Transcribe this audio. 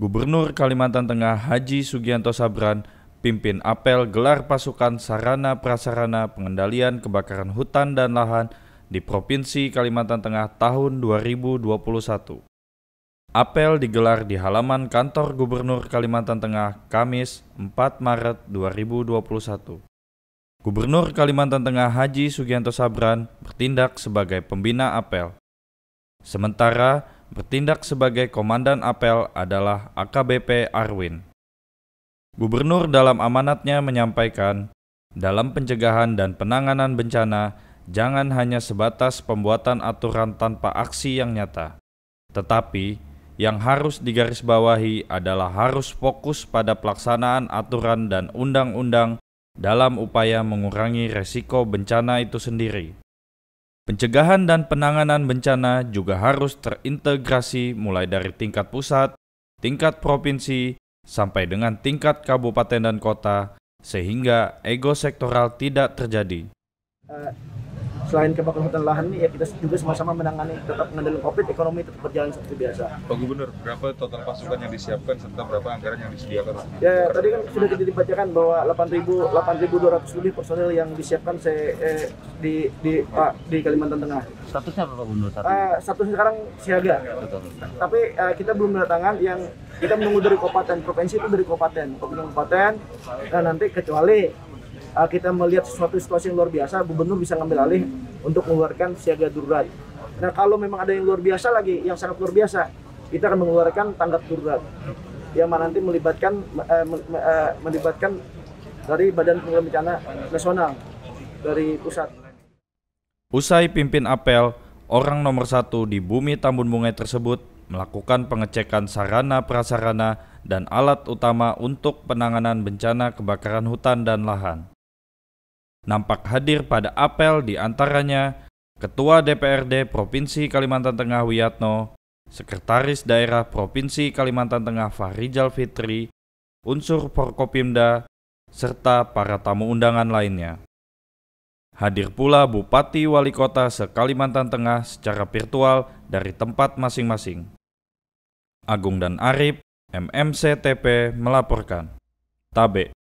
Gubernur Kalimantan Tengah Haji Sugianto Sabran pimpin apel gelar pasukan sarana prasarana pengendalian kebakaran hutan dan lahan di Provinsi Kalimantan Tengah tahun 2021. Apel digelar di halaman kantor Gubernur Kalimantan Tengah Kamis 4 Maret 2021. Gubernur Kalimantan Tengah Haji Sugianto Sabran bertindak sebagai pembina apel. Sementara, bertindak sebagai Komandan Apel adalah AKBP Arwin. Gubernur dalam amanatnya menyampaikan, dalam pencegahan dan penanganan bencana, jangan hanya sebatas pembuatan aturan tanpa aksi yang nyata. Tetapi, yang harus digarisbawahi adalah harus fokus pada pelaksanaan aturan dan undang-undang dalam upaya mengurangi resiko bencana itu sendiri. Pencegahan dan penanganan bencana juga harus terintegrasi mulai dari tingkat pusat, tingkat provinsi, sampai dengan tingkat kabupaten dan kota, sehingga ego sektoral tidak terjadi. Eh, selain kebakaran lahan ini ya kita juga sama-sama menangani tetap mengendalikan covid ekonomi tetap berjalan seperti biasa Pak Gubernur berapa total pasukan yang disiapkan serta berapa anggaran yang disediakan ya tadi kan sudah kita dibacakan bahwa 8.000 8.200 lebih personil yang disiapkan se eh, di di Pak di Kalimantan Tengah statusnya apa Pak Gubernur satu uh, status sekarang siaga tapi uh, kita belum mendatangkan yang kita menunggu dari kabupaten provinsi itu dari kabupaten kabupaten kabupaten nanti kecuali uh, kita melihat sesuatu situasi yang luar biasa, gubernur bisa ngambil alih untuk mengeluarkan siaga darurat. Nah kalau memang ada yang luar biasa lagi, yang sangat luar biasa, kita akan mengeluarkan tanggap darurat yang mana nanti melibatkan uh, me, eh, melibatkan dari Badan Pengelola Bencana Nasional dari pusat. Usai pimpin apel, orang nomor satu di bumi Tambun Bungai tersebut melakukan pengecekan sarana prasarana dan alat utama untuk penanganan bencana kebakaran hutan dan lahan nampak hadir pada apel di antaranya Ketua DPRD Provinsi Kalimantan Tengah Wiyatno, Sekretaris Daerah Provinsi Kalimantan Tengah Fahrijal Fitri, unsur Forkopimda, serta para tamu undangan lainnya. Hadir pula Bupati Wali Kota se-Kalimantan Tengah secara virtual dari tempat masing-masing. Agung dan Arif, MMCTP melaporkan. Tabe.